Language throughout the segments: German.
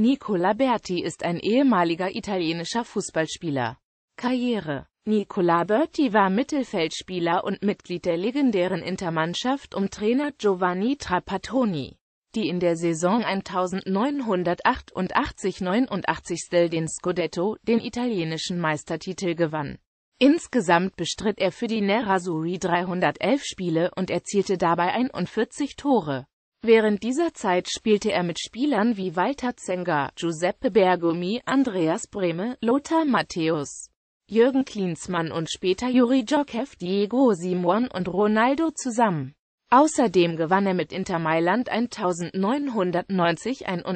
Nicola Berti ist ein ehemaliger italienischer Fußballspieler. Karriere Nicola Berti war Mittelfeldspieler und Mitglied der legendären Intermannschaft um Trainer Giovanni Trapattoni, die in der Saison 1988-89 den Scudetto, den italienischen Meistertitel gewann. Insgesamt bestritt er für die Nerazzurri 311 Spiele und erzielte dabei 41 Tore. Während dieser Zeit spielte er mit Spielern wie Walter Zenger, Giuseppe Bergomi, Andreas Brehme, Lothar Matthäus, Jürgen Klinsmann und später Juri Jokhev, Diego Simon und Ronaldo zusammen. Außerdem gewann er mit Inter Mailand 1990 91,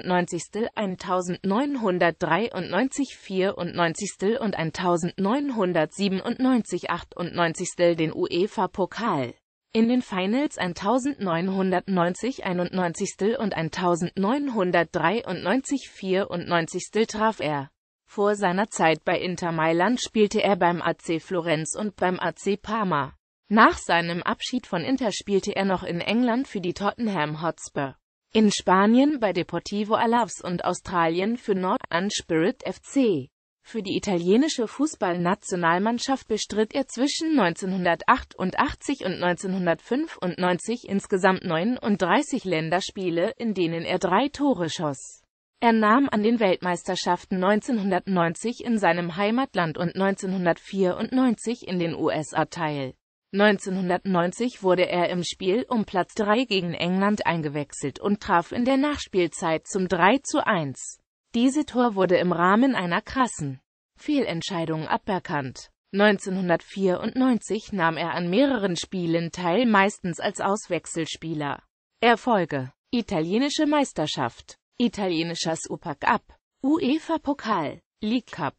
1993 94 und 1997 98 den UEFA-Pokal. In den Finals 1990 91. und 1993 94. traf er. Vor seiner Zeit bei Inter Mailand spielte er beim AC Florenz und beim AC Parma. Nach seinem Abschied von Inter spielte er noch in England für die Tottenham Hotspur, in Spanien bei Deportivo Alaves und Australien für Northern Spirit FC. Für die italienische Fußballnationalmannschaft bestritt er zwischen 1988 und 1995 insgesamt 39 Länderspiele, in denen er drei Tore schoss. Er nahm an den Weltmeisterschaften 1990 in seinem Heimatland und 1994 in den USA teil. 1990 wurde er im Spiel um Platz 3 gegen England eingewechselt und traf in der Nachspielzeit zum 3 zu 1. Diese Tor wurde im Rahmen einer krassen Fehlentscheidung aberkannt. 1994 nahm er an mehreren Spielen teil, meistens als Auswechselspieler. Erfolge Italienische Meisterschaft Italienischer Supercup UEFA-Pokal League Cup